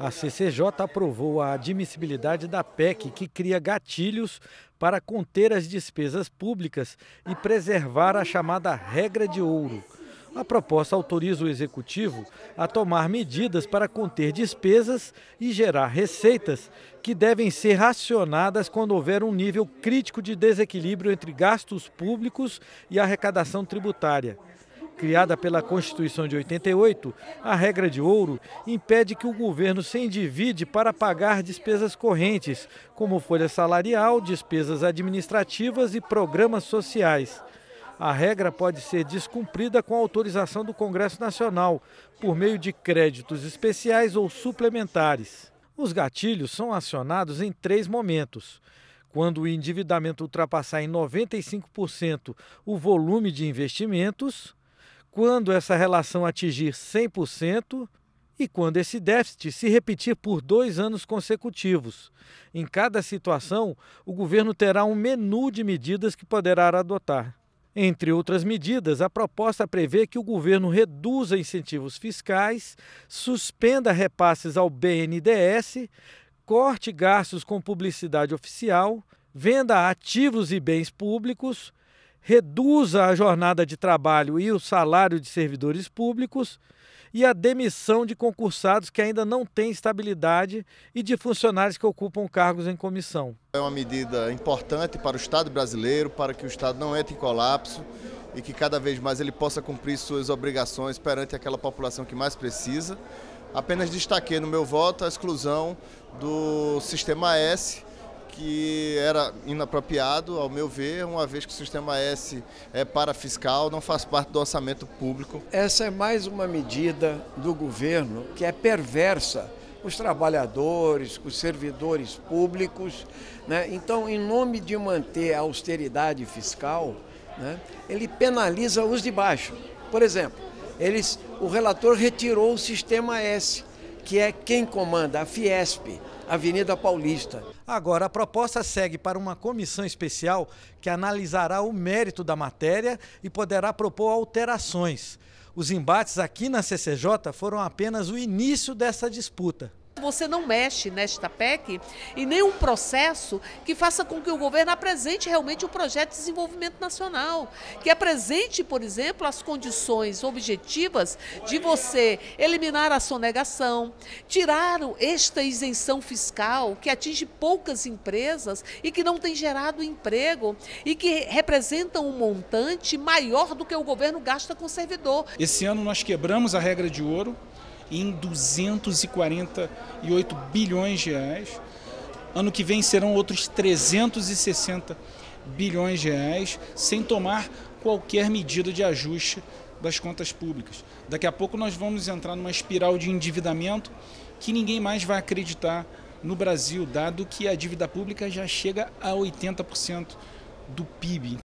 A CCJ aprovou a admissibilidade da PEC, que cria gatilhos para conter as despesas públicas e preservar a chamada regra de ouro. A proposta autoriza o executivo a tomar medidas para conter despesas e gerar receitas que devem ser racionadas quando houver um nível crítico de desequilíbrio entre gastos públicos e arrecadação tributária. Criada pela Constituição de 88, a regra de ouro impede que o governo se endivide para pagar despesas correntes, como folha salarial, despesas administrativas e programas sociais. A regra pode ser descumprida com autorização do Congresso Nacional, por meio de créditos especiais ou suplementares. Os gatilhos são acionados em três momentos. Quando o endividamento ultrapassar em 95% o volume de investimentos, quando essa relação atingir 100% e quando esse déficit se repetir por dois anos consecutivos. Em cada situação, o governo terá um menu de medidas que poderá adotar. Entre outras medidas, a proposta prevê que o governo reduza incentivos fiscais, suspenda repasses ao BNDES, corte gastos com publicidade oficial, venda ativos e bens públicos, reduza a jornada de trabalho e o salário de servidores públicos e a demissão de concursados que ainda não têm estabilidade e de funcionários que ocupam cargos em comissão. É uma medida importante para o Estado brasileiro, para que o Estado não entre em colapso e que cada vez mais ele possa cumprir suas obrigações perante aquela população que mais precisa. Apenas destaquei no meu voto a exclusão do sistema S, que era inapropriado, ao meu ver, uma vez que o Sistema S é para fiscal, não faz parte do orçamento público. Essa é mais uma medida do governo que é perversa com os trabalhadores, com os servidores públicos. Né? Então, em nome de manter a austeridade fiscal, né, ele penaliza os de baixo. Por exemplo, eles, o relator retirou o sistema S que é quem comanda a Fiesp, Avenida Paulista. Agora, a proposta segue para uma comissão especial que analisará o mérito da matéria e poderá propor alterações. Os embates aqui na CCJ foram apenas o início dessa disputa. Você não mexe nesta PEC e nenhum processo que faça com que o governo apresente realmente o um projeto de desenvolvimento nacional, que apresente, por exemplo, as condições objetivas de você eliminar a sonegação, tirar esta isenção fiscal que atinge poucas empresas e que não tem gerado emprego e que representam um montante maior do que o governo gasta com servidor. Esse ano nós quebramos a regra de ouro em 248 bilhões de reais. Ano que vem serão outros 360 bilhões de reais, sem tomar qualquer medida de ajuste das contas públicas. Daqui a pouco nós vamos entrar numa espiral de endividamento que ninguém mais vai acreditar no Brasil, dado que a dívida pública já chega a 80% do PIB.